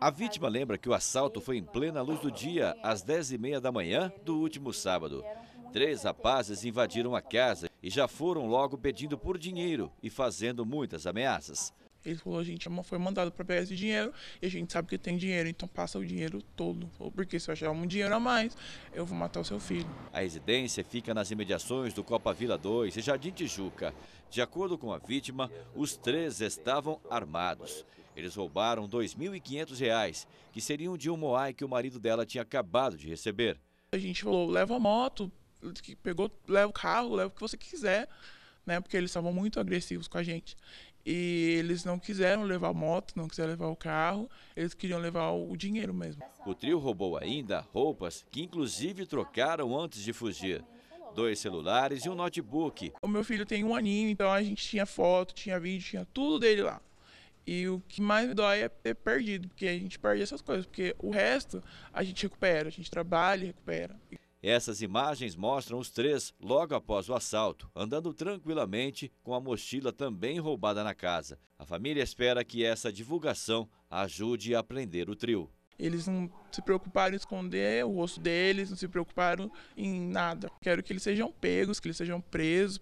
A vítima lembra que o assalto foi em plena luz do dia, às 10h30 da manhã do último sábado. Três rapazes invadiram a casa e já foram logo pedindo por dinheiro e fazendo muitas ameaças. Ele falou, a gente é foi mandado para pegar esse dinheiro e a gente sabe que tem dinheiro, então passa o dinheiro todo. Porque se eu achar um dinheiro a mais, eu vou matar o seu filho. A residência fica nas imediações do Copa Vila 2 e Jardim Tijuca. De acordo com a vítima, os três estavam armados. Eles roubaram R$ 2.500, que seriam de um Moai que o marido dela tinha acabado de receber. A gente falou, leva a moto, pegou, leva o carro, leva o que você quiser, né? Porque eles estavam muito agressivos com a gente. E eles não quiseram levar a moto, não quiseram levar o carro, eles queriam levar o dinheiro mesmo. O trio roubou ainda roupas que inclusive trocaram antes de fugir. Dois celulares e um notebook. O meu filho tem um aninho, então a gente tinha foto, tinha vídeo, tinha tudo dele lá. E o que mais dói é ter perdido, porque a gente perde essas coisas, porque o resto a gente recupera, a gente trabalha e recupera. Essas imagens mostram os três logo após o assalto, andando tranquilamente com a mochila também roubada na casa. A família espera que essa divulgação ajude a prender o trio. Eles não se preocuparam em esconder o rosto deles, não se preocuparam em nada. Quero que eles sejam pegos, que eles sejam presos.